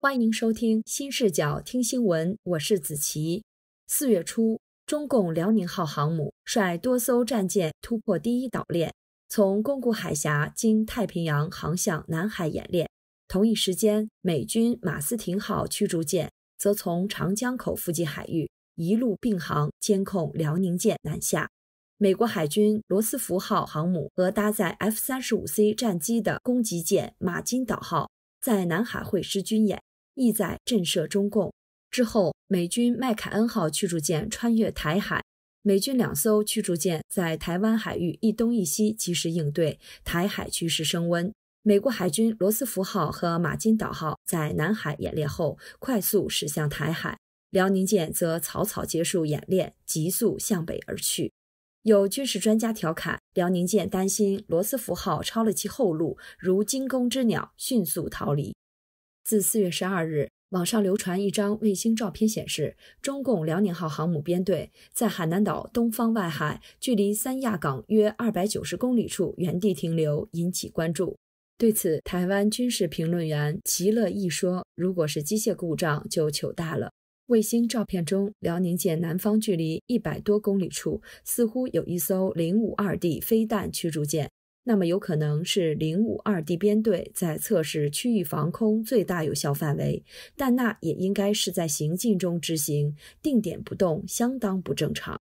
欢迎收听新视角听新闻，我是子琪。四月初，中共辽宁号航母率多艘战舰突破第一岛链，从宫古海峡经太平洋航向南海演练。同一时间，美军马斯廷号驱逐舰则从长江口附近海域一路并行监控辽宁舰南下。美国海军罗斯福号航母和搭载 F 三十五 C 战机的攻击舰马金岛号在南海会师军演。意在震慑中共。之后，美军麦凯恩号驱逐舰穿越台海，美军两艘驱逐舰在台湾海域一东一西，及时应对台海局势升温。美国海军罗斯福号和马金岛号在南海演练后，快速驶向台海。辽宁舰则草草结束演练，急速向北而去。有军事专家调侃，辽宁舰担心罗斯福号抄了其后路，如惊弓之鸟，迅速逃离。自四月十二日，网上流传一张卫星照片，显示中共辽宁号航母编队在海南岛东方外海，距离三亚港约二百九十公里处原地停留，引起关注。对此，台湾军事评论员齐乐义说：“如果是机械故障，就糗大了。”卫星照片中，辽宁舰南方距离一百多公里处，似乎有一艘零五二 D 飞弹驱逐舰。那么有可能是零五二 D 编队在测试区域防空最大有效范围，但那也应该是在行进中执行，定点不动相当不正常。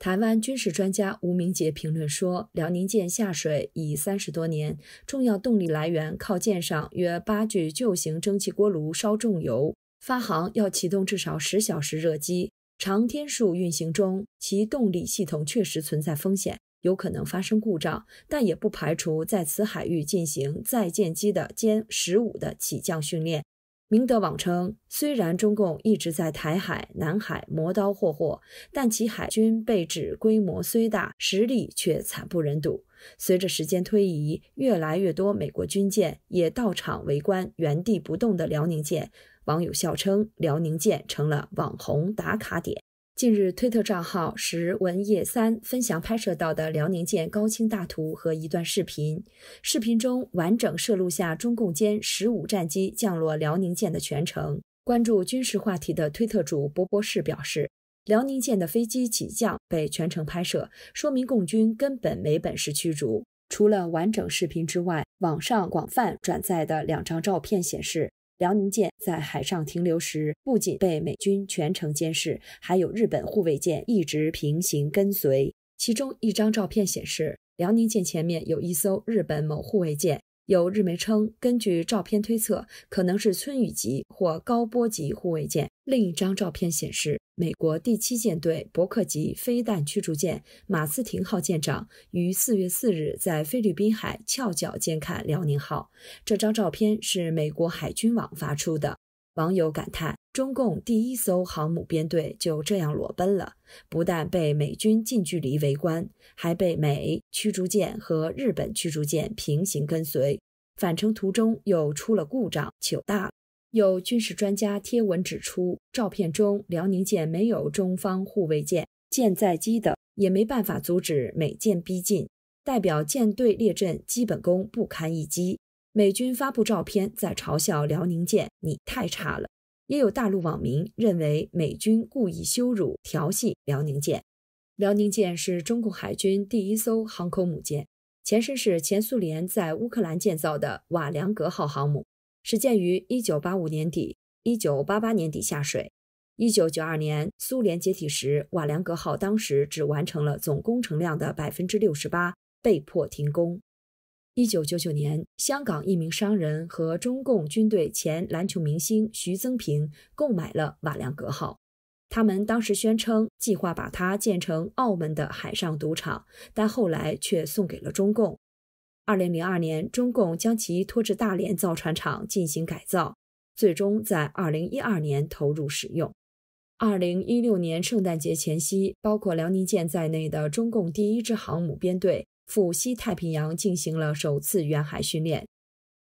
台湾军事专家吴明杰评论说：“辽宁舰下水已三十多年，重要动力来源靠舰上约八具旧型蒸汽锅炉烧重油，发航要启动至少十小时热机，长天数运行中，其动力系统确实存在风险。”有可能发生故障，但也不排除在此海域进行在舰机的歼十五的起降训练。明德网称，虽然中共一直在台海、南海磨刀霍霍，但其海军被指规模虽大，实力却惨不忍睹。随着时间推移，越来越多美国军舰也到场围观，原地不动的辽宁舰，网友笑称辽宁舰成了网红打卡点。近日，推特账号“时文夜三”分享拍摄到的辽宁舰高清大图和一段视频。视频中完整摄录下中共歼十五战机降落辽宁舰的全程。关注军事话题的推特主博博士表示，辽宁舰的飞机起降被全程拍摄，说明共军根本没本事驱逐。除了完整视频之外，网上广泛转载的两张照片显示。辽宁舰在海上停留时，不仅被美军全程监视，还有日本护卫舰一直平行跟随。其中一张照片显示，辽宁舰前面有一艘日本某护卫舰。有日媒称，根据照片推测，可能是春雨级或高波级护卫舰。另一张照片显示，美国第七舰队伯克级飞弹驱逐舰马斯廷号舰长于四月四日在菲律宾海翘角监看辽宁号。这张照片是美国海军网发出的。网友感叹：“中共第一艘航母编队就这样裸奔了，不但被美军近距离围观，还被美驱逐舰和日本驱逐舰平行跟随。返程途中又出了故障，糗大了。”有军事专家贴文指出，照片中辽宁舰没有中方护卫舰、舰载机的，也没办法阻止美舰逼近，代表舰队列阵基本功不堪一击。美军发布照片在嘲笑辽宁舰，你太差了。也有大陆网民认为美军故意羞辱、调戏辽宁舰。辽宁舰是中共海军第一艘航空母舰，前身是前苏联在乌克兰建造的瓦良格号航母。始建于1985年底，1988年底下水。1992年苏联解体时，瓦良格号当时只完成了总工程量的68%，被迫停工。1999年，香港一名商人和中共军队前篮球明星徐增平购买了瓦良格号，他们当时宣称计划把它建成澳门的海上赌场，但后来却送给了中共。二零零二年，中共将其拖至大连造船厂进行改造，最终在二零一二年投入使用。二零一六年圣诞节前夕，包括辽宁舰在内的中共第一支航母编队赴西太平洋进行了首次远海训练。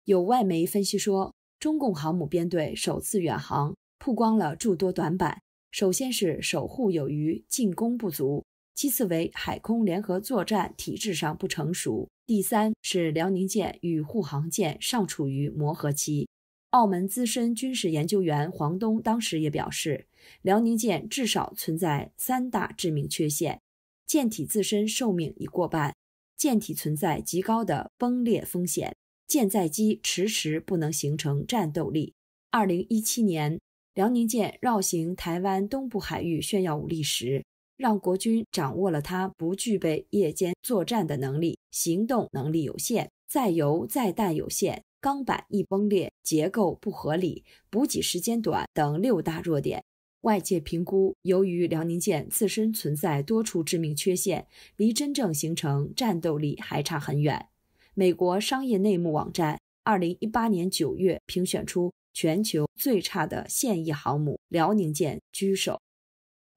有外媒分析说，中共航母编队首次远航曝光了诸多短板，首先是守护有余，进攻不足。其次为海空联合作战体制上不成熟，第三是辽宁舰与护航舰尚处于磨合期。澳门资深军事研究员黄东当时也表示，辽宁舰至少存在三大致命缺陷：舰体自身寿命已过半，舰体存在极高的崩裂风险；舰载机迟迟不能形成战斗力。二零一七年，辽宁舰绕行台湾东部海域炫耀武力时。让国军掌握了它不具备夜间作战的能力，行动能力有限，载油、载弹有限，钢板易崩裂，结构不合理，补给时间短等六大弱点。外界评估，由于辽宁舰自身存在多处致命缺陷，离真正形成战斗力还差很远。美国商业内幕网站二零一八年九月评选出全球最差的现役航母，辽宁舰居首。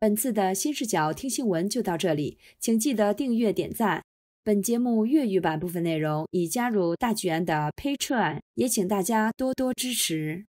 本次的新视角听新闻就到这里，请记得订阅点赞。本节目粤语版部分内容已加入大剧院的 Patreon，也请大家多多支持。